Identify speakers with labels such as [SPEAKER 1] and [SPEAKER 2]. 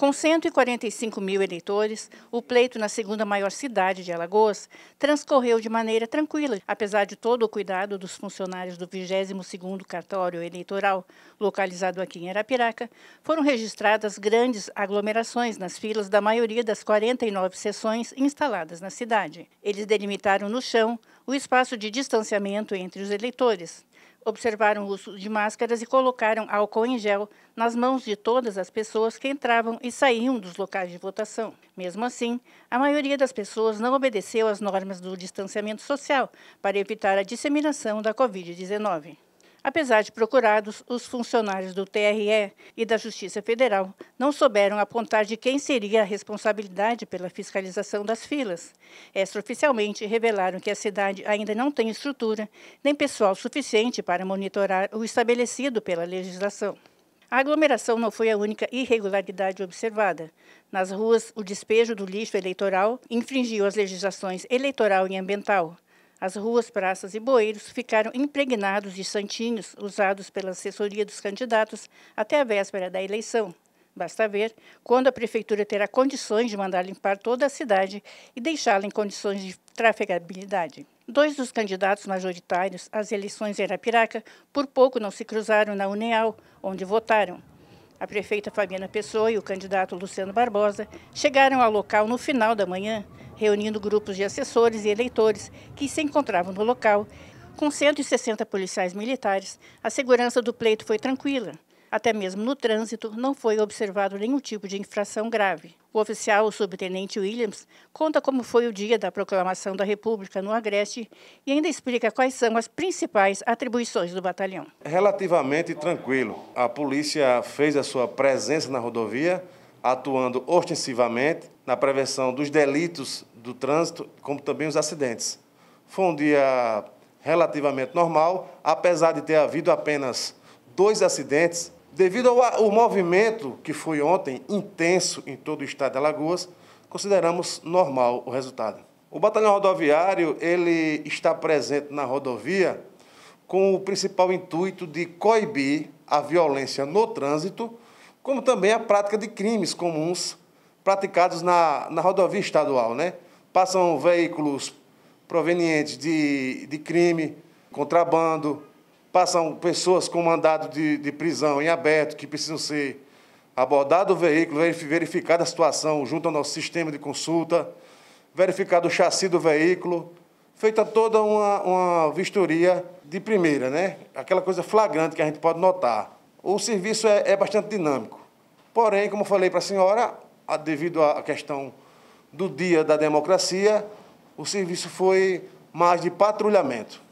[SPEAKER 1] Com 145 mil eleitores, o pleito na segunda maior cidade de Alagoas transcorreu de maneira tranquila, apesar de todo o cuidado dos funcionários do 22º cartório eleitoral, localizado aqui em Arapiraca, foram registradas grandes aglomerações nas filas da maioria das 49 sessões instaladas na cidade. Eles delimitaram no chão o espaço de distanciamento entre os eleitores, observaram o uso de máscaras e colocaram álcool em gel nas mãos de todas as pessoas que entravam e saíam dos locais de votação. Mesmo assim, a maioria das pessoas não obedeceu às normas do distanciamento social para evitar a disseminação da Covid-19. Apesar de procurados, os funcionários do TRE e da Justiça Federal não souberam apontar de quem seria a responsabilidade pela fiscalização das filas. Extraoficialmente, revelaram que a cidade ainda não tem estrutura nem pessoal suficiente para monitorar o estabelecido pela legislação. A aglomeração não foi a única irregularidade observada. Nas ruas, o despejo do lixo eleitoral infringiu as legislações eleitoral e ambiental. As ruas, praças e bueiros ficaram impregnados de santinhos usados pela assessoria dos candidatos até a véspera da eleição. Basta ver quando a prefeitura terá condições de mandar limpar toda a cidade e deixá-la em condições de trafegabilidade. Dois dos candidatos majoritários às eleições em Arapiraca por pouco não se cruzaram na Uneal, onde votaram. A prefeita Fabiana Pessoa e o candidato Luciano Barbosa chegaram ao local no final da manhã reunindo grupos de assessores e eleitores que se encontravam no local. Com 160 policiais militares, a segurança do pleito foi tranquila. Até mesmo no trânsito, não foi observado nenhum tipo de infração grave. O oficial, o subtenente Williams, conta como foi o dia da proclamação da República no Agreste e ainda explica quais são as principais atribuições do batalhão.
[SPEAKER 2] Relativamente tranquilo. A polícia fez a sua presença na rodovia, atuando ostensivamente na prevenção dos delitos do trânsito, como também os acidentes. Foi um dia relativamente normal, apesar de ter havido apenas dois acidentes, devido ao, ao movimento que foi ontem intenso em todo o estado de Alagoas, consideramos normal o resultado. O batalhão rodoviário ele está presente na rodovia com o principal intuito de coibir a violência no trânsito, como também a prática de crimes comuns praticados na, na rodovia estadual, né? Passam veículos provenientes de, de crime, contrabando, passam pessoas com mandado de, de prisão em aberto que precisam ser abordado o veículo, é verificada a situação junto ao nosso sistema de consulta, verificado o chassi do veículo, feita toda uma, uma vistoria de primeira, né? Aquela coisa flagrante que a gente pode notar. O serviço é, é bastante dinâmico. Porém, como falei para a senhora, devido à questão do dia da democracia, o serviço foi mais de patrulhamento.